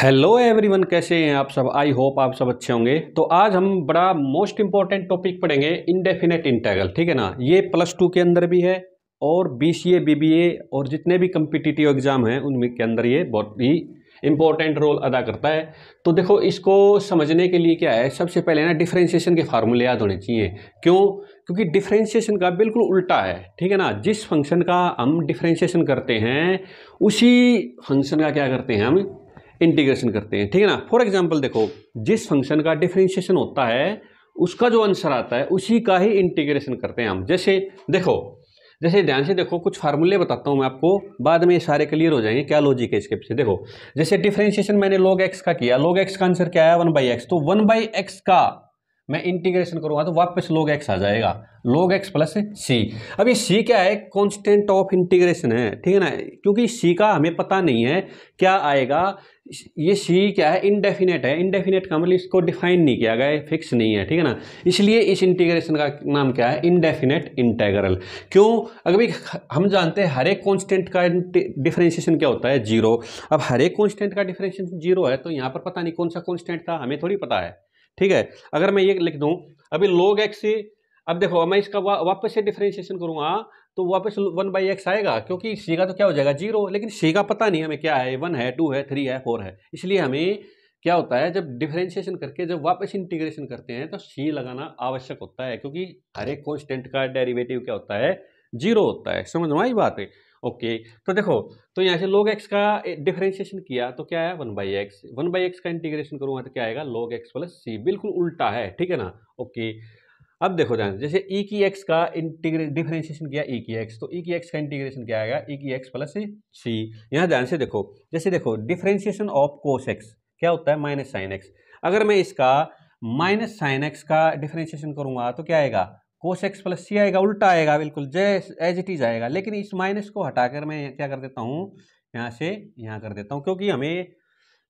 Hello everyone कैसे हैं आप सब आई होप आप सब अच्छे होंगे तो आज हम बड़ा मोस्ट इंपॉर्टेंट टॉपिक पढ़ेंगे इंडेफिनेट इंटेगल ठीक है ना ये प्लस टू के अंदर भी है और बीसीए बीबीए और जितने भी कम्पिटिटिव एग्जाम हैं उनमें के अंदर ये बहुत ही इम्पॉर्टेंट रोल अदा करता है तो देखो इसको समझने के लिए क्या है सबसे पहले ना डिफ्रेंशिएशन के फार्मूले याद होने चाहिए क्यों क्योंकि डिफ्रेंशिएशन का बिल्कुल उल्टा है ठीक है ना जिस फंक्शन का हम डिफ्रेंशिएशन करते हैं उसी फंक्शन का क्या करते हैं हम इंटीग्रेशन करते हैं ठीक है ना फॉर एग्जाम्पल देखो जिस फंक्शन का डिफ्रेंशिएशन होता है उसका जो आंसर आता है उसी का ही इंटीग्रेशन करते हैं हम जैसे देखो जैसे ध्यान से देखो कुछ फार्मूले बताता हूँ मैं आपको बाद में ये सारे क्लियर हो जाएंगे क्या लॉजिक है इसके पीछे देखो जैसे डिफ्रेंशिएशन मैंने लॉग एक्स का किया लॉग एक्स का आंसर क्या है वन बाई एक्स तो वन बाई एक्स का मैं इंटीग्रेशन करूँगा तो वापस लोग एक्स आ जाएगा लोग एक्स प्लस सी अब ये सी क्या है कॉन्स्टेंट ऑफ इंटीग्रेशन है ठीक है ना क्योंकि सी का हमें पता नहीं है क्या आएगा ये सी क्या है इनडेफिनेट है इनडेफिनेट का मतलब इसको डिफाइन नहीं किया गया है फिक्स नहीं है ठीक है ना इसलिए इस इंटीग्रेशन का नाम क्या है इनडेफिनेट इंटेगरल क्यों अगर हम जानते हैं हर एक कॉन्स्टेंट का डिफ्रेंशिएशन क्या होता है जीरो अब हर एक कॉन्स्टेंट का डिफ्रेंशिएशन जीरो है तो यहाँ पर पता नहीं कौन सा कॉन्स्टेंट था हमें थोड़ी पता है ठीक है अगर मैं ये लिख दूं अभी लोग एक्स अब देखो मैं इसका वा, वापस से डिफ्रेंशिएशन करूंगा तो वापस वन बाई एक्स आएगा क्योंकि सी का तो क्या हो जाएगा जीरो लेकिन सी का पता नहीं हमें क्या है वन है टू है थ्री है फोर है इसलिए हमें क्या होता है जब डिफ्रेंशिएशन करके जब वापस इंटीग्रेशन करते हैं तो सी लगाना आवश्यक होता है क्योंकि हर एक कॉन्स्टेंट का डेरिवेटिव क्या होता है जीरो होता है समझ में आई बात है ओके तो देखो तो यहाँ से लोग एक्स का डिफ्रेंशिएशन किया तो क्या आया one by x one by x का इंटीग्रेशन करूँगा तो क्या आएगा लोग एक्स प्लस सी बिल्कुल उल्टा है ठीक है ना ओके अब देखो ध्यान जैसे ई e की एक्स का इंटीग्रे डिफ्रेंशिएशन किया ई e की एक्स तो ई e की एक्स का इंटीग्रेशन क्या आएगा ई की एक्स प्लस सी यहाँ ध्यान से देखो जैसे देखो डिफ्रेंशिएशन ऑफ कोस एक्स क्या होता है माइनस साइन एक्स अगर मैं इसका माइनस साइन एक्स का डिफ्रेंशिएशन करूँगा तो क्या आएगा कोश एक्स प्लस सी आएगा उल्टा आएगा बिल्कुल जय एज इट इज आएगा लेकिन इस माइनस को हटाकर मैं क्या कर देता हूँ यहाँ से यहाँ कर देता हूँ क्योंकि हमें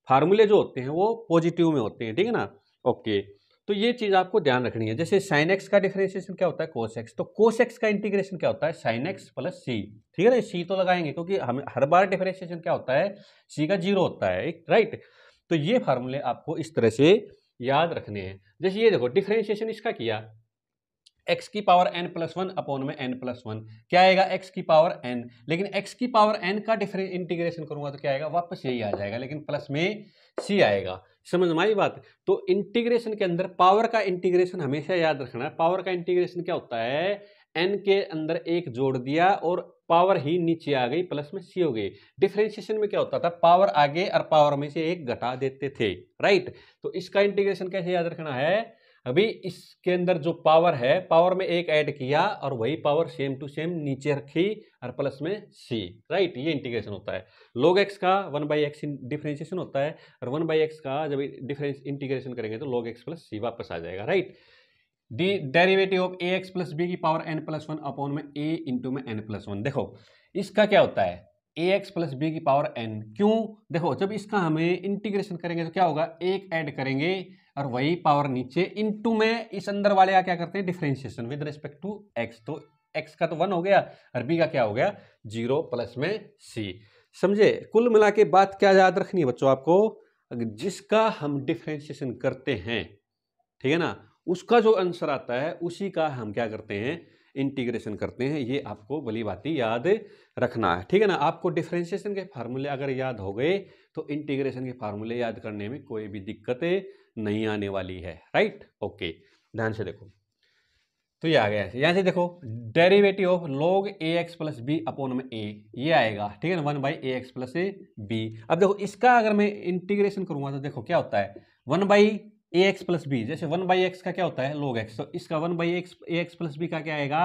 फार्मूले जो होते हैं वो पॉजिटिव में होते हैं ठीक है ना ओके तो ये चीज़ आपको ध्यान रखनी है जैसे साइन एक्स का डिफ्रेंशिएशन क्या होता है कोश एक्स तो कोश एक्स का इंटीग्रेशन क्या होता है साइन एक्स प्लस सी ठीक है ना सी तो लगाएंगे क्योंकि हम हर बार डिफ्रेंशिएशन क्या होता है सी का जीरो होता है एक राइट तो ये फार्मूले आपको इस तरह से याद रखने हैं जैसे ये देखो डिफ्रेंशिएशन इसका किया एक्स की power n plus one upon में एन प्लस वन क्या आएगा एक्स की पावर एन लेकिन एक्स की पावर एन का डिफरेंस इंटीग्रेशन करूंगा तो क्या आएगा वापस यही आ जाएगा लेकिन प्लस में सी आएगा समझ में आई बात तो इंटीग्रेशन के अंदर पावर का इंटीग्रेशन हमेशा याद रखना है पावर का इंटीग्रेशन क्या होता है एन के अंदर एक जोड़ दिया और पावर ही नीचे आ गई प्लस में सी हो गई डिफ्रेंशिएशन में क्या होता था पावर आगे और पावर में से एक घटा देते थे राइट तो इसका इंटीग्रेशन कैसे याद रखना है अभी इसके अंदर जो पावर है पावर में एक ऐड किया और वही पावर सेम टू सेम नीचे रखी और प्लस में सी राइट ये इंटीग्रेशन होता है लोग एक्स का वन बाई एक्स डिफ्रेंशिएशन होता है और वन बाई एक्स का जब डिफरेंस इंटीग्रेशन करेंगे तो लोग एक्स प्लस सी वापस आ जाएगा right d derivative of a x plus b की power n plus one upon में ए इंटू में एन प्लस वन देखो इसका क्या होता है ए एक्स प्लस बी की पावर एन क्यों देखो जब इसका हमें इंटीग्रेशन करेंगे तो क्या होगा एक ऐड करेंगे और वही पावर नीचे इन टू में इस अंदर वाले का क्या करते हैं differentiation with respect to x तो एक्स का तो वन हो गया और बी का क्या हो गया जीरो प्लस में सी समझे कुल मिला के बात क्या याद रखनी है बच्चों आपको जिसका हम डिफ्रेंशिएशन करते हैं ठीक है ना उसका जो आंसर आता है उसी का हम क्या करते हैं इंटीग्रेशन करते हैं ये आपको भली भांति याद रखना है ठीक है ना आपको डिफ्रेंशिएशन के फार्मूले अगर याद हो गए तो इंटीग्रेशन के फार्मूले याद करने में कोई भी दिक्कत नहीं आने वाली है राइट ओके ध्यान से देखो तो ये आ गया यहाँ से देखो derivative of log a x plus b upon में ए ये आएगा ठीक है ना one by a x plus a b अब देखो इसका अगर मैं इंटीग्रेशन करूंगा तो देखो क्या होता है one by a x plus b जैसे वन बाई एक्स का क्या होता है लॉग एक्स तो इसका one by x a x plus b का क्या आएगा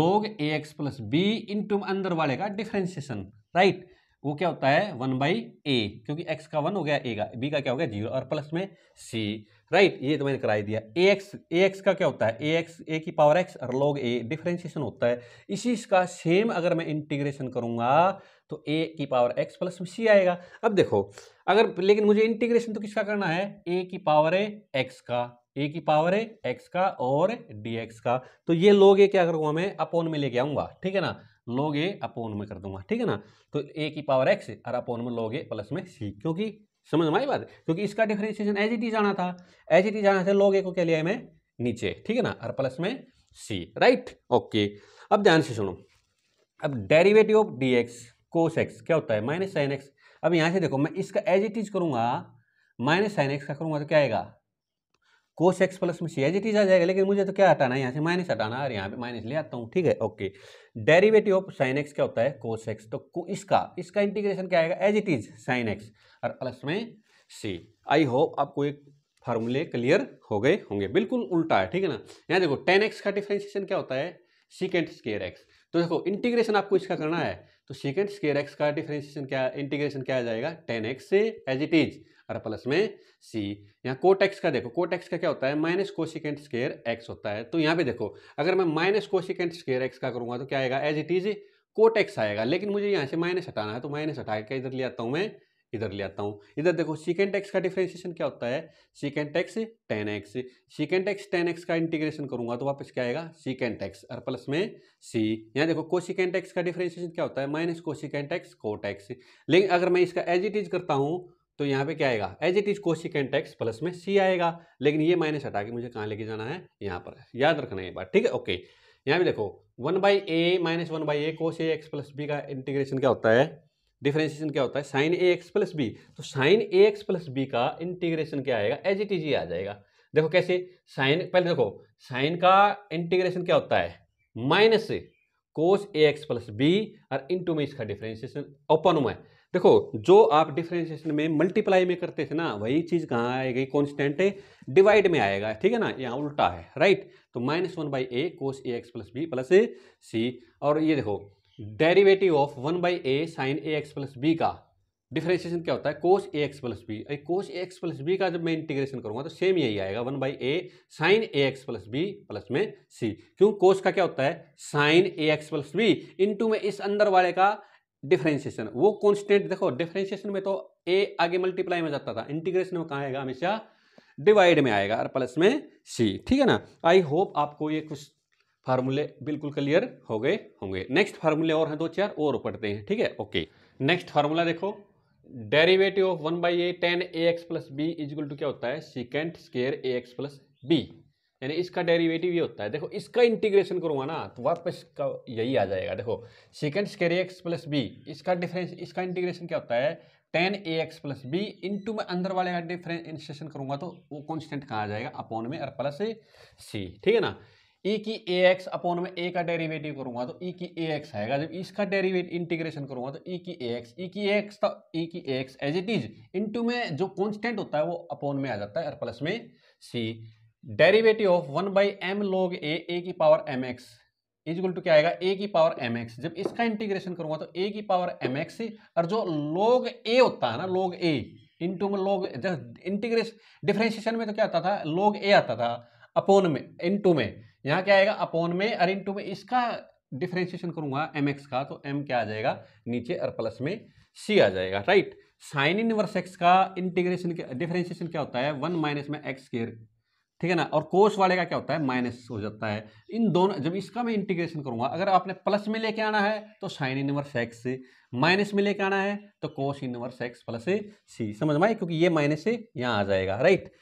log a x plus b into अंदर वाले का डिफ्रेंसिएशन राइट right? वो क्या होता है वन बाई ए क्योंकि एक्स का वन हो गया ए का बी का क्या हो गया जीरो और प्लस में सी राइट ये तो मैंने कराई दिया ए एक्स ए एक्स का क्या होता है ए एक्स ए की पावर एक्स और लॉग ए डिफ्रेंशिएशन होता है इसी का सेम अगर मैं इंटीग्रेशन करूँगा तो ए की पावर एक्स प्लस में सी आएगा अब देखो अगर लेकिन मुझे इंटीग्रेशन तो किसका करना है ए की पावर है एक्स का ए की पावर है एक्स का और डी एक्स का तो ये लोग ये क्या करूँगा मैं अपोन में लेके आऊँगा ठीक है ना लोग ए अपोन में कर दूंगा ठीक है ना तो ए की पावर एक्स और अपोन में लोग ए प्लस में सी क्योंकि समझ में आई बात क्योंकि इसका डिफ्रेंसिएशन एच टी जाना था एच टी जाना था लोग ए को क्या लिया मैं नीचे ठीक है ना और प्लस में सी राइट ओके अब ध्यान से सुनो अब derivative of d x cos x क्या होता है माइनस साइन एक्स अब यहाँ से देखो मैं इसका एज इट इज करूँगा माइनस साइन एक्स का करूँगा तो क्या आएगा कोश एक्स प्लस में सी एज इट इज आ जाएगा लेकिन मुझे तो क्या हटाना है यहाँ से माइनस हटाना और यहाँ पे माइनस ले आता हूँ ठीक है okay derivative of sine x क्या होता है कोश एक्स तो को, इसका इसका इंटीग्रेशन क्या आएगा as it is sine x और प्लस में सी आई होप आपको एक फार्मूले क्लियर हो गए होंगे बिल्कुल उल्टा है ठीक है ना यहाँ देखो टेन एक्स का डिफ्रेंशिएशन क्या होता है सिकेंट स्केयर एक्स तो देखो इंटीग्रेशन आपको इसका करना है तो सिकेंट स्केयर एक्स का डिफ्रेंशिएशन क्या इंटीग्रेशन क्या आ जाएगा टेन एक्स से एज इट इज और प्लस में सी यहाँ कोटेक्स का देखो कोटेक्स का क्या होता है माइनस कोशिकेंट स्केयर एक्स होता है तो यहाँ पे देखो अगर मैं माइनस कोशिकेंट स्केयर एक्स का करूँगा तो क्या आएगा एज इट इज कोटेक्स आएगा लेकिन मुझे यहाँ से माइनस हटाना है तो माइनस हटा के इधर ले आता हूँ मैं इधर ले आता हूँ इधर देखो सिकेंट एक्स का डिफ्रेंशिएशन क्या होता है secant x tan x secant x tan x का इंटीग्रेशन करूंगा तो वापस क्या आएगा सिकेंट एक्स और प्लस में सी यहाँ देखो कोसिकेंट एक्स का डिफ्रेंशिएशन क्या होता है minus cosecant x cot x लेकिन अगर मैं इसका एज इट इज करता हूँ तो यहाँ पे क्या आएगा as it is cosecant x plus में सी आएगा लेकिन ये माइनस हटा के मुझे कहाँ लेके जाना है यहाँ पर याद रखना ये बात ठीक है ओके यहाँ भी देखो one by a minus one by a cos a x plus b का इंटीग्रेशन क्या होता है डिफ्रेंशिएशन क्या होता है sine a x plus b तो sine a x plus b का इंटीग्रेशन क्या आएगा एज इट इज ये आ जाएगा देखो कैसे साइन पहले देखो साइन का इंटीग्रेशन क्या होता है minus cos a x plus b और इन टू में इसका डिफरेंशिएशन ओपन हुआ है देखो जो आप डिफ्रेंशिएशन में मल्टीप्लाई में करते थे ना वही चीज़ कहाँ आएगी कॉन्स्टेंट है डिवाइड में आएगा ठीक है ना यहाँ उल्टा है राइट तो minus one by a cos a x plus b plus c और ये देखो derivative of one by a sine a x plus b का डिफ्रेंशिएशन क्या होता है cos a x plus b cos a x plus b का जब मैं इंटीग्रेशन करूंगा तो सेम यही आएगा one by a sine a x plus b plus में सी क्यों कोस का क्या होता है sine a x plus b into में इस अंदर वाले का डिफ्रेंशिएशन वो कॉन्स्टेंट देखो डिफ्रेंशिएशन में तो ए आगे मल्टीप्लाई में जाता था इंटीग्रेशन में कहाँ आएगा हमेशा डिवाइड में आएगा और प्लस में सी ठीक है ना आई होप आपको ये कुछ फार्मूले बिल्कुल क्लियर हो गए होंगे नेक्स्ट फार्मूले और हैं दो चार और पढ़ते हैं ठीक है ओके नेक्स्ट फार्मूला देखो derivative of one by a tan a x plus b equal to क्या होता है secant square a x plus b यानी इसका डेरिवेटिव ये होता है देखो इसका इंटीग्रेशन करूँगा ना तो वापस का यही आ जाएगा देखो secant square x plus b इसका डिफरेंस इसका इंटीग्रेशन क्या होता है tan a x plus b into में अंदर वाले का डिफरेंशिएशन करूँगा तो वो कॉन्स्टेंट कहाँ आ जाएगा अपॉन में और प्लस सी ठीक है ना ई e की ए एक्स अपॉन में ए का डेरिवेटिव करूँगा तो ई e की ए एक्स आएगा जब इसका डेरिवेट इंटीग्रेशन करूँगा तो ई e की ए एक्स ई की ए एक्स तो ई की a x as it is into में जो कॉन्स्टेंट होता है वो अपॉन में आ जाता है और प्लस में c derivative of one by m log a a की power m x equal to क्या आएगा ए की पावर एम एक्स जब इसका इंटीग्रेशन करूंगा तो ए की पावर एम एक्स और जो लोग ए होता है ना लोग ए इंटू में लॉग इंटीग्रेशन डिफ्रेंशिएशन में तो क्या आता था लोग ए आता था अपोन में इंटू में यहाँ क्या आएगा अपोन में और इंटू में इसका डिफ्रेंशिएशन करूंगा एम एक्स का तो एम क्या आ जाएगा नीचे और प्लस में सी आ जाएगा राइट साइन इनवर्स एक्स का इंटीग्रेशन डिफ्रेंशिएशन क्या होता है वन माइनस में एक्स स्केयर ठीक है ना और कोस वाले का क्या होता है माइनस हो जाता है इन दोनों जब इसका मैं इंटीग्रेशन करूंगा अगर आपने प्लस में लेके आना है तो साइन इनवर्स एक्स से माइनस में लेके आना है तो cos inverse x plus c समझ में क्योंकि ये माइनस से यहाँ आ जाएगा राइट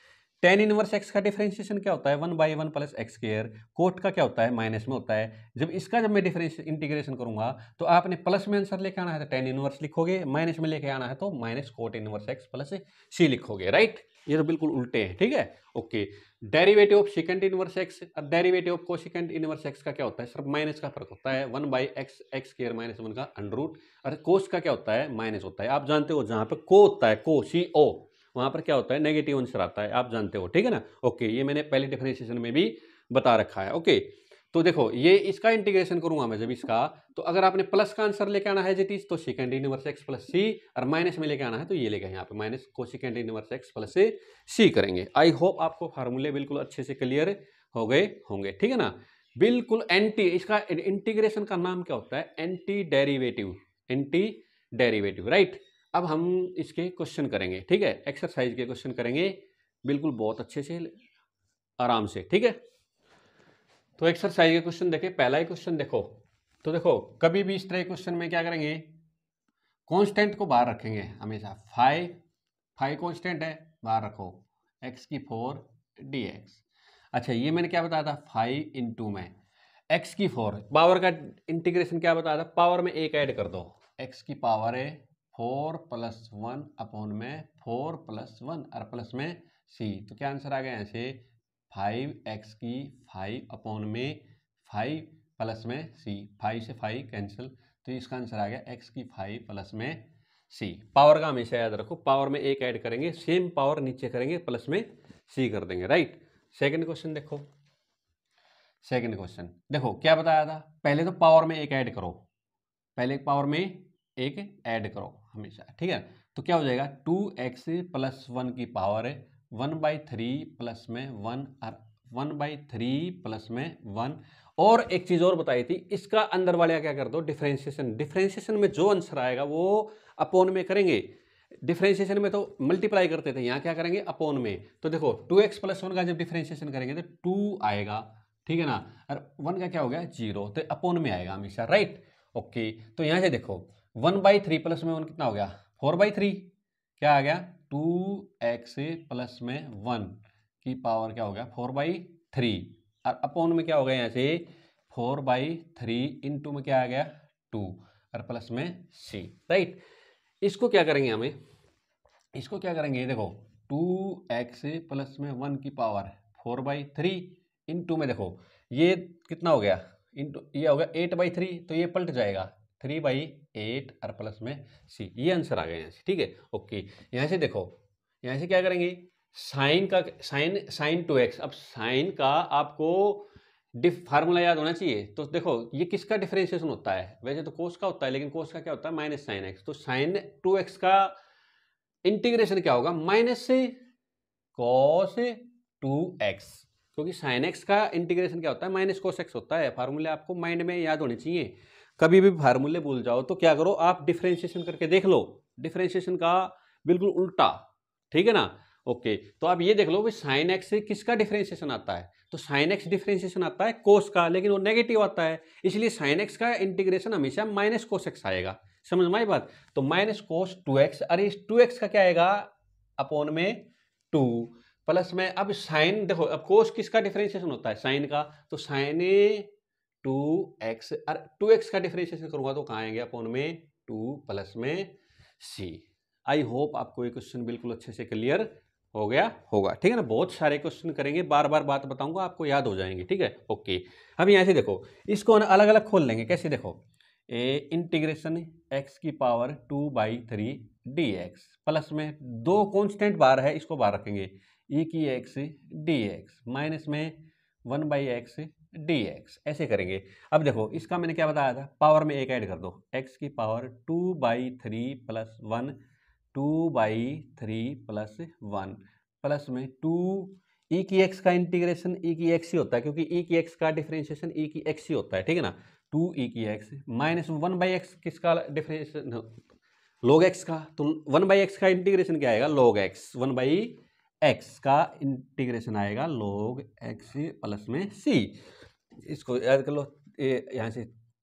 टेन इनवर्स एक्स का डिफरेंशिएशन क्या होता है one by one plus x square cot का क्या होता है माइनस में होता है जब इसका जब मैं डिफरेंस इंटीग्रेशन करूंगा तो आपने प्लस में आंसर लेके आना है तो टेन इनवर्स लिखोगे माइनस में लेके आना है तो minus cot inverse x plus c लिखोगे राइट ये तो बिल्कुल उल्टे हैं ठीक है okay derivative of secant inverse x और derivative of cosecant inverse x का क्या होता है सिर्फ माइनस का फर्क होता है one by x x square minus one का अंडरूट और कोस का क्या होता है माइनस होता है आप जानते हो जहाँ पर को होता है को सी ओ वहाँ पर क्या होता है नेगेटिव आंसर आता है आप जानते हो ठीक है ना ओके ये मैंने पहले डिफ्रेंसिएशन में भी बता रखा है ओके तो देखो ये इसका इंटीग्रेशन करूंगा मैं जब इसका तो अगर आपने प्लस का आंसर लेके आना है जेटीज तो secant inverse x plus c और माइनस में लेके आना है तो ये लेके यहाँ पे माइनस को secant inverse x plus c करेंगे आई होप आपको फार्मूले बिल्कुल अच्छे से क्लियर हो गए होंगे ठीक है ना बिल्कुल एंटी इसका इंटीग्रेशन का नाम क्या होता है anti derivative anti derivative right अब हम इसके क्वेश्चन करेंगे ठीक है एक्सरसाइज के क्वेश्चन करेंगे बिल्कुल बहुत अच्छे से आराम से ठीक है तो एक्सरसाइज के क्वेश्चन देखे पहला ही क्वेश्चन देखो तो देखो कभी भी इस तरह क्वेश्चन में क्या करेंगे कांस्टेंट को बाहर रखेंगे हमेशा फाइव फाइव कांस्टेंट है बाहर रखो एक्स की फोर डी एक्स अच्छा ये मैंने क्या बताया था फाइव इन टू में एक्स की फोर पावर का इंटीग्रेशन क्या बताया था पावर में एक ऐड कर दो एक्स की पावर है फोर प्लस वन अपॉन में फोर प्लस वन और प्लस में सी तो क्या आंसर आ गया ऐसे फाइव एक्स की फाइव अपॉन में फाइव प्लस में सी फाइव से फाइव कैंसिल तो इसका आंसर आ गया एक्स की फाइव प्लस में सी पावर का हमेशा याद रखो पावर में एक ऐड करेंगे सेम पावर नीचे करेंगे प्लस में सी कर देंगे राइट सेकंड क्वेश्चन देखो सेकंड क्वेश्चन देखो क्या बताया था पहले तो पावर में एक ऐड करो पहले पावर में एक ऐड करो हमेशा ठीक है तो क्या हो जाएगा टू एक्स प्लस वन की पावर है वन बाई थ्री प्लस में वन और वन बाई थ्री प्लस में वन और एक चीज़ और बताई थी इसका अंदर वाले क्या कर दो डिफ्रेंशिएशन डिफ्रेंशिएशन में जो आंसर आएगा वो अपोन में करेंगे डिफ्रेंशिएशन में तो मल्टीप्लाई करते थे यहाँ क्या करेंगे अपोन में तो देखो टू एक्स प्लस वन का जब डिफ्रेंशिएशन करेंगे तो टू आएगा ठीक है ना और वन का क्या हो गया जीरो तो अपोन में आएगा हमेशा राइट ओके तो यहाँ से देखो वन बाई थ्री प्लस में वन कितना हो गया फोर बाई थ्री क्या आ गया टू एक्स प्लस में वन की पावर क्या हो गया फोर बाई थ्री और अपॉन में क्या हो गया यहाँ से four by three into में क्या आ गया टू और प्लस में सी राइट इसको क्या करेंगे हमें इसको क्या करेंगे देखो टू एक्स प्लस में वन की power four by three into में देखो ये कितना हो गया इन टू ये हो गया एट बाई थ्री तो ये पलट जाएगा थ्री बाई एट और प्लस में सी ये आंसर आ गया यहाँ से ठीक है ओके यहाँ से देखो यहाँ से क्या करेंगे साइन का साइन साइन टू एक्स अब साइन का आपको डिफ फार्मूला याद होना चाहिए तो देखो ये किसका डिफरेंशिएशन होता है वैसे तो कोस का होता है लेकिन कोस का क्या होता है माइनस साइन एक्स तो साइन टू एक्स का इंटीग्रेशन क्या होगा माइनस से कॉस टू एक्स क्योंकि साइन एक्स का इंटीग्रेशन क्या होता है माइनस कोस एक्स होता है फार्मूले आपको माइंड में याद होने चाहिए कभी भी फार्मूले भूल जाओ तो क्या करो आप डिफ्रेंशिएशन करके देख लो डिफ्रेंशिएशन का बिल्कुल उल्टा ठीक है ना ओके तो आप ये देख लो भाई साइन एक्स से किसका डिफ्रेंशिएशन आता है तो साइन एक्स डिफ्रेंशिएशन आता है कोस का लेकिन वो नेगेटिव आता है इसलिए साइन एक्स का इंटीग्रेशन हमेशा माइनस कोस एक्स आएगा समझ में आई बात तो माइनस कोस टू एक्स अरे इस टू एक्स का क्या आएगा अपोन में टू प्लस में अब साइन देखो अब कोस किसका डिफ्रेंशिएशन होता है साइन का तो साइन टू एक्स अरे टू एक्स का डिफ्रेंशिएशन करूँगा तो कहाँ आएंगे अपॉन में टू प्लस में सी आई होप आपको ये क्वेश्चन बिल्कुल अच्छे से क्लियर हो गया होगा ठीक है ना बहुत सारे क्वेश्चन करेंगे बार बार बात बताऊंगा आपको याद हो जाएंगे ठीक है ओके अब यहाँ से देखो इसको अलग अलग खोल लेंगे कैसे देखो ए इंटीग्रेशन एक्स की power two by three d x plus में दो कॉन्स्टेंट बार है इसको बाहर रखेंगे ई e की एक्स डी एक्स माइनस में one by x d x ऐसे करेंगे अब देखो इसका मैंने क्या बताया था पावर में एक ऐड कर दो एक्स की power two by three plus one two by three plus one plus में टू ई e की एक्स का इंटीग्रेशन ई e की एक्स ही होता है क्योंकि ई e की एक्स का डिफ्रेंशिएशन ई की एक्स ही होता है ठीक है ना टू ई की x minus one by x किसका डिफ्रेंशिएशन लॉग एक्स का तो वन बाई एक्स का इंटीग्रेशन क्या आएगा log x one by x का इंटीग्रेशन आएगा लॉग एक्स प्लस में सी इसको याद कर लो ए यहाँ से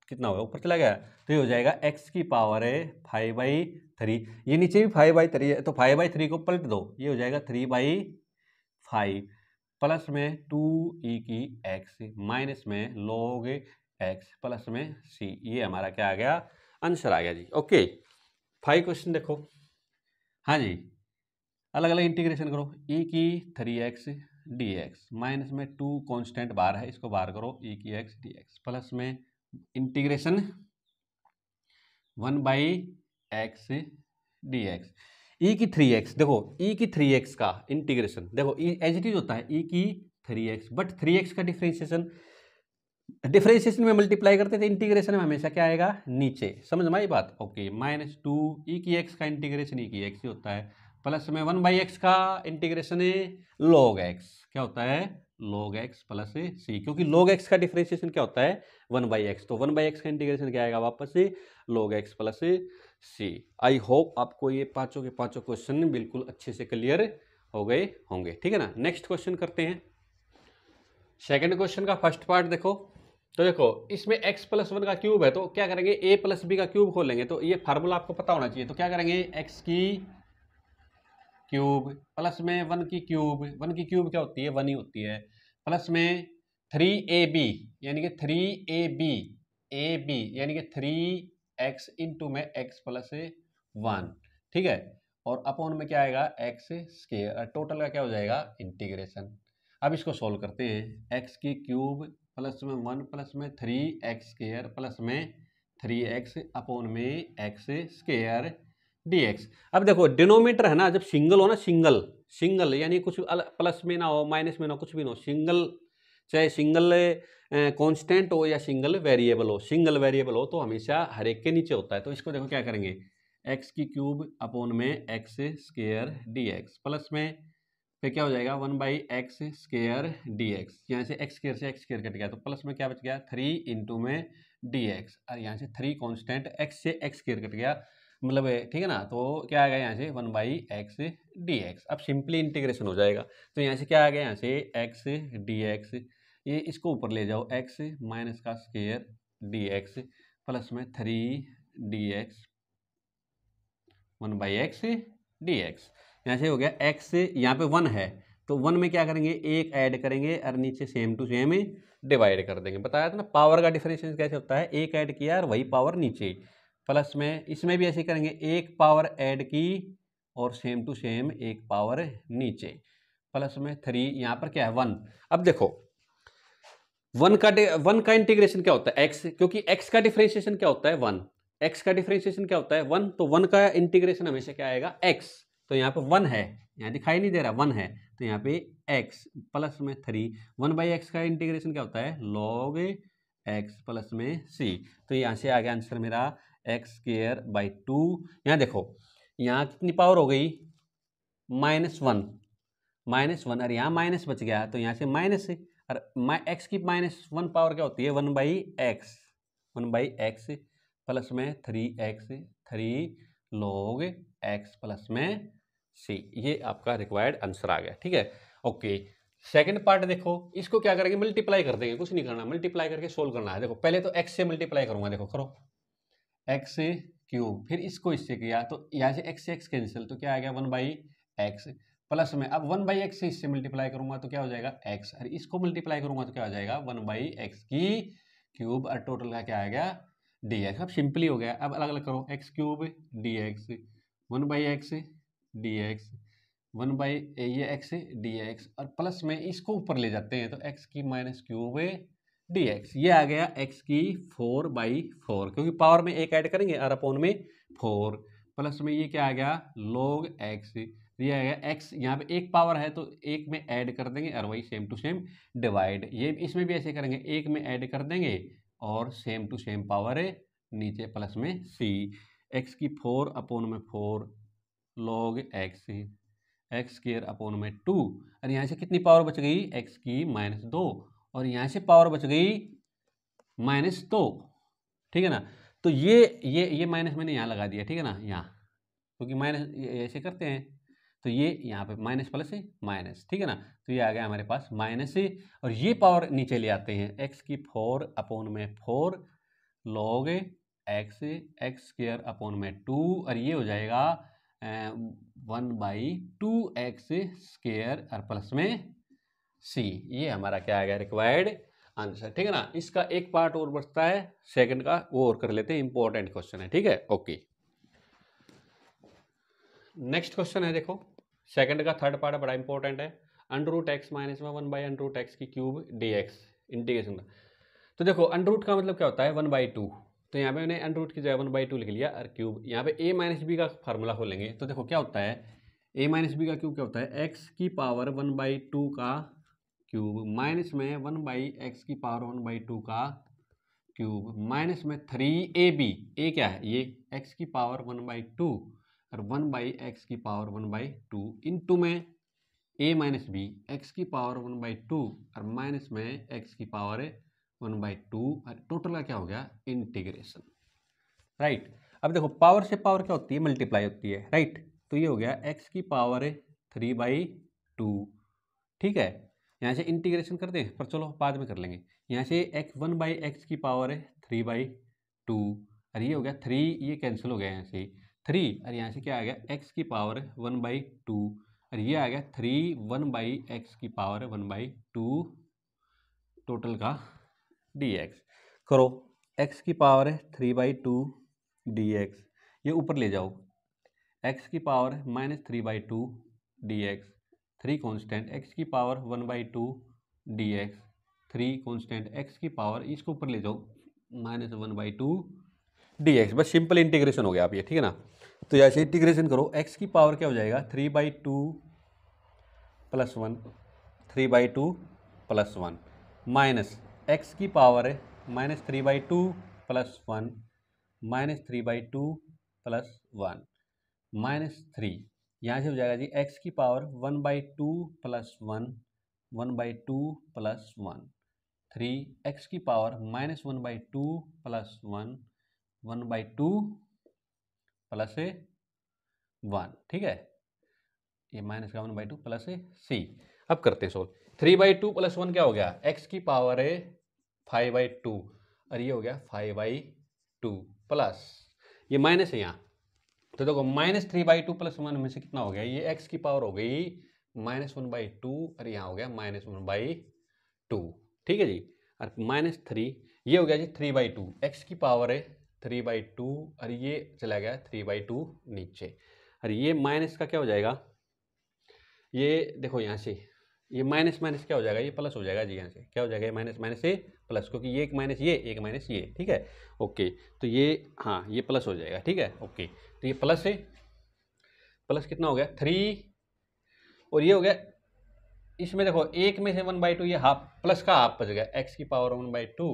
कितना होगा ऊपर चला गया तो ये हो जाएगा एक्स की पावर है फाइव बाई थ्री ये नीचे भी फाइव बाई थ्री है तो फाइव बाई थ्री को पलट दो ये हो जाएगा थ्री बाई फाइव प्लस में टू ई e की एक्स माइनस में लोग एक्स प्लस में सी ये हमारा क्या आ गया आंसर आ गया जी ओके फाइव क्वेश्चन देखो हाँ जी अलग अलग इंटीग्रेशन करो ई e की three x d x minus में टू कांस्टेंट बार है इसको बार करो ई e की एक्स डी एक्स प्लस में integration one by x d x e की थ्री एक्स देखो ई e की थ्री एक्स का इंटीग्रेशन देखो ई एच डी होता है ई e की three x but three x का डिफ्रेंशिएशन डिफ्रेंशिएशन में मल्टीप्लाई करते थे इंटीग्रेशन में हमेशा क्या आएगा नीचे समझ में आई बात ओके माइनस टू ई की एक्स का इंटीग्रेशन ई की एक्स ही होता है प्लस में वन बाई एक्स का इंटीग्रेशन है लॉग एक्स क्या होता है लॉग एक्स प्लस सी क्योंकि लॉग एक्स का डिफ्रेंशिएशन क्या होता है वन बाई एक्स तो वन बाई एक्स का इंटीग्रेशन क्या आएगा वापस से log x plus c I hope आपको ये पांचों के पांचों क्वेश्चन बिल्कुल अच्छे से क्लियर हो गए होंगे ठीक है ना नेक्स्ट क्वेश्चन करते हैं सेकेंड क्वेश्चन का फर्स्ट पार्ट देखो तो देखो इसमें x प्लस वन का क्यूब है तो क्या करेंगे a प्लस बी का क्यूब खोलेंगे तो ये फार्मूला आपको पता होना चाहिए तो क्या करेंगे x की क्यूब प्लस में वन की क्यूब वन की क्यूब क्या होती है वन ही होती है प्लस में थ्री ए बी यानी कि three a b a b यानी कि थ्री एक्स इंटू में एक्स प्लस वन ठीक है और अपोन में क्या आएगा एक्स स्केयर टोटल का क्या हो जाएगा इंटीग्रेशन अब इसको सोल्व करते हैं एक्स की क्यूब प्लस में वन प्लस में थ्री एक्स स्केयर प्लस में थ्री एक्स अपोन में एक्स स्केयर डी एक्स अब देखो डिनोमीटर है ना जब सिंगल हो ना सिंगल सिंगल यानी कुछ प्लस में ना हो माइनस में ना हो कुछ भी ना हो सिंगल चाहे सिंगल कांस्टेंट हो या सिंगल वेरिएबल हो सिंगल वेरिएबल हो तो हमेशा हर एक के नीचे होता है तो इसको देखो क्या करेंगे एक्स की क्यूब अपोन में x square d x plus में फिर क्या हो जाएगा one by x square d x यहाँ से एक्स स्केयर से एक्स स्केयर कट गया तो प्लस में क्या बच गया थ्री इंटू में डी एक्स और यहाँ से थ्री कॉन्स्टेंट एक्स से एक्स स्केयर कट गया मतलब ठीक है ना तो क्या आ गया यहाँ से one by x d x अब सिंपली इंटीग्रेशन हो जाएगा तो यहाँ से क्या आ गया यहाँ से एक्स डी एक्स ये इसको ऊपर ले जाओ एक्स माइनस का स्केयर डी एक्स प्लस में three d x one by x d x यहाँ से हो गया एक्स यहाँ पे वन है तो वन में क्या करेंगे एक ऐड करेंगे और नीचे सेम टू सेम डिवाइड कर देंगे बताया था ना पावर का डिफरेंस कैसे होता है एक ऐड किया और वही पावर नीचे प्लस में इसमें भी ऐसे करेंगे एक पावर ऐड की और सेम टू सेम एक पावर नीचे प्लस में थ्री यहाँ पर क्या है वन अब देखो वन का वन का इंटीग्रेशन क्या होता है एक्स क्योंकि एक्स का डिफ्रेंशिएशन क्या होता है वन एक्स का डिफ्रेंशिएशन क्या होता है वन तो वन का इंटीग्रेशन हमेशा क्या आएगा एक्स तो यहाँ पे वन है यहाँ दिखाई नहीं दे रहा वन है तो यहाँ पे एक्स प्लस में थ्री वन बाई एक्स का इंटीग्रेशन क्या होता है लॉग एक्स प्लस में सी तो यहाँ से आ गया आंसर मेरा एक्स स्क्र बाई टू यहाँ देखो यहाँ कितनी पावर हो गई माइनस वन माइनस वन अरे यहाँ माइनस बच गया तो यहाँ से माइनस है और माइ एक्स की माइनस वन पावर क्या होती है one by x one by x plus में three x three log x plus में सी ये आपका रिक्वायर्ड आंसर आ गया ठीक है ओके सेकेंड पार्ट देखो इसको क्या करेंगे मल्टीप्लाई कर देंगे कुछ नहीं करना मल्टीप्लाई करके सोल्व करना है देखो पहले तो एक्स से मल्टीप्लाई करूंगा देखो करो एक्स क्यूब फिर इसको इससे किया तो यहाँ से एक्स एक्स कैंसिल तो क्या आ गया वन बाई एक्स प्लस में अब वन बाई एक्स से इससे मल्टीप्लाई करूंगा तो क्या हो जाएगा एक्स और इसको मल्टीप्लाई करूंगा तो क्या हो जाएगा वन बाई एक्स की क्यूब और टोटल का क्या आ गया डी एक्स अब सिंपली हो गया अब अलग अलग करो x cube d x one by x d x one by ये एक्स डी एक्स और प्लस में इसको ऊपर ले जाते हैं तो एक्स की माइनस क्यूब डी एक्स ये आ गया एक्स की फोर बाई फोर क्योंकि पावर में एक ऐड करेंगे और अपोन में फोर प्लस में ये क्या आ गया लोग एक्स ये आ गया एक्स यहाँ पे एक पावर है तो एक में ऐड कर देंगे और वही सेम टू सेम डिवाइड ये इसमें भी ऐसे करेंगे एक में ऐड कर देंगे और सेम टू सेम पावर है नीचे प्लस में सी एक्स की फोर अपोन में four log x x square upon में टू और यहाँ से कितनी पावर बच गई एक्स की माइनस दो और यहाँ से पावर बच गई माइनस दो ठीक है ना तो ये ये ये माइनस मैंने यहाँ लगा दिया ठीक है ना यहाँ क्योंकि तो माइनस ऐसे करते हैं तो ये यहाँ पे माइनस प्लस है माइनस ठीक है ना तो ये आ गया हमारे पास माइनस है और ये पावर नीचे ले आते हैं एक्स की फोर अपोन में four log x x square upon में टू और ये हो जाएगा one by two x square और प्लस में सी ये हमारा क्या आएगा रिक्वायर्ड आंसर ठीक है ना इसका एक पार्ट और बचता है सेकंड का वो और कर लेते हैं इंपॉर्टेंट क्वेश्चन है ठीक है ओके नेक्स्ट क्वेश्चन है देखो सेकंड का थर्ड पार्ट बड़ा इंपॉर्टेंट है अंडरूट एक्स माइनस में वन बाई अंडरूट एक्स की क्यूब डी एक्स इंटीग्रेशन का तो देखो अंडरूट का मतलब क्या होता है वन बाई टू तो यहाँ पे मैंने अंडरूट की जगह वन बाई टू लिख लिया और क्यूब यहाँ पे ए माइनस बी का फार्मूला खोलेंगे तो देखो क्या होता है ए माइनस बी का क्यूब क्या होता है एक्स की पावर वन बाई टू का क्यूब माइनस में वन बाई एक्स की पावर वन बाई टू का क्यूब माइनस में थ्री ए बी ए क्या है ये एक्स की पावर वन बाई टू और वन बाई एक्स की power one by two into में ए माइनस बी एक्स की पावर वन बाई टू और माइनस में एक्स की पावर वन बाई टू और टोटल का क्या हो गया इंटीग्रेशन राइट अब देखो पावर से पावर क्या होती है मल्टीप्लाई होती है राइट तो ये हो गया एक्स की पावर थ्री बाई टू ठीक है यहाँ से इंटीग्रेशन कर दें पर चलो बाद में कर लेंगे यहाँ से एक्स वन बाई एक्स की पावर है थ्री बाई टू और ये हो गया थ्री ये कैंसिल हो गया यहाँ से थ्री और यहाँ से क्या आ गया एक्स की पावर वन बाई टू और ये आ गया थ्री वन बाई एक्स की power one by two total का डी एक्स करो एक्स की पावर है three by two d x ये ऊपर ले जाओ एक्स की power minus three by two d x three constant x की power one by two d x three constant x की पावर इसको ऊपर ले जाओ minus one by two d x बस सिंपल इंटीग्रेशन हो गया आप ये ठीक है ना तो ऐसे इंटीग्रेशन करो एक्स की पावर क्या हो जाएगा three by two plus one three by two plus one minus x की पावर है minus three by two plus one minus three by two plus one minus three यहाँ से हो जाएगा जी एक्स की power one by two plus one one by two plus one three x की power minus one by two plus one one by two plus a one ठीक है ये माइनस का one by two plus a c अब करते हैं solve three by two plus one क्या हो गया एक्स की पावर है फाइव बाई टू और ये हो गया फाइव बाई टू प्लस ये माइनस है यहाँ तो देखो minus three by two plus one में से कितना हो गया ये एक्स की पावर हो गई माइनस वन बाई टू और यहाँ हो गया माइनस वन बाई टू ठीक है जी और माइनस थ्री ये हो गया जी थ्री बाई टू एक्स की पावर है थ्री बाई टू और ये चला गया थ्री बाई टू नीचे और ये माइनस का क्या हो जाएगा ये देखो यहाँ से ये माइनस माइनस क्या हो जाएगा ये प्लस हो जाएगा जी यहाँ से क्या हो जाएगा माइनस माइनस से प्लस क्योंकि ये एक माइनस ये एक माइनस ये ठीक है ओके तो ये हाँ ये प्लस हो जाएगा ठीक है ओके तो ये प्लस है प्लस कितना हो गया थ्री और ये हो गया इसमें देखो एक में से वन बाई टू ये हाफ प्लस का हाफ बच गया एक्स की पावर वन बाई टू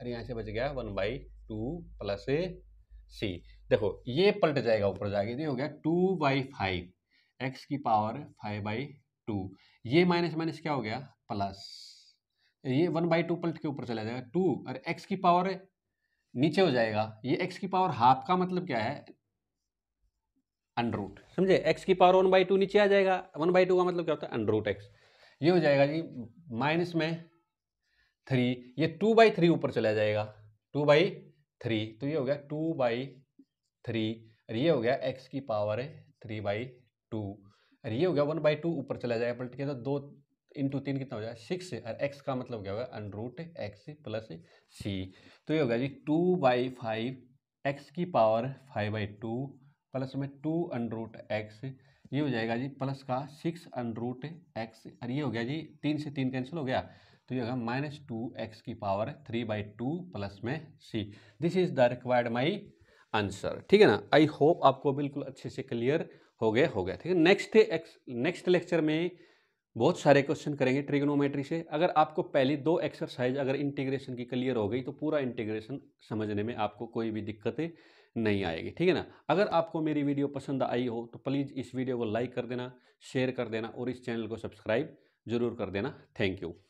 और यहाँ से बच गया one by two plus c देखो ये पलट जाएगा ऊपर जाके ये हो गया टू बाई फाइव एक्स की पावर फाइव बाई टू ये माइनस माइनस क्या हो गया प्लस ये वन बाई टू पल्ट के ऊपर चला जाएगा टू और एक्स की पावर नीचे हो जाएगा ये एक्स की पावर हाफ का मतलब क्या है अनरूट समझे एक्स की पावर वन बाई टू नीचे आ जाएगा वन बाई टू का मतलब क्या होता है अनरूट एक्स ये हो जाएगा जी माइनस में थ्री ये टू बाई थ्री ऊपर चला जाएगा टू बाई थ्री तो ये हो गया टू बाई थ्री और ये हो गया एक्स की पावर है थ्री बाई टू और ये हो गया वन बाई टू ऊपर चला जाएगा पलट के तो दो इंटू तीन कितना हो जाएगा सिक्स और एक्स का मतलब क्या होगा अनरूट एक्स प्लस सी तो ये होगा जी टू बाई फाइव एक्स की power five by two plus में टू अनरूट एक्स ये हो जाएगा जी प्लस का सिक्स अनरूट एक्स और ये हो गया जी तीन से तीन कैंसिल हो गया तो ये होगा माइनस टू एक्स की power three by two plus में c this is the required my answer ठीक है ना आई होप आपको बिल्कुल अच्छे से क्लियर हो गया हो गया ठीक है नेक्स्ट एक्स नेक्स्ट लेक्चर में बहुत सारे क्वेश्चन करेंगे ट्रिग्नोमेट्री से अगर आपको पहली दो एक्सरसाइज अगर इंटीग्रेशन की क्लियर हो गई तो पूरा इंटीग्रेशन समझने में आपको कोई भी दिक्कतें नहीं आएगी ठीक है ना अगर आपको मेरी वीडियो पसंद आई हो तो प्लीज़ इस वीडियो को लाइक कर देना शेयर कर देना और इस चैनल को सब्सक्राइब जरूर कर देना थैंक यू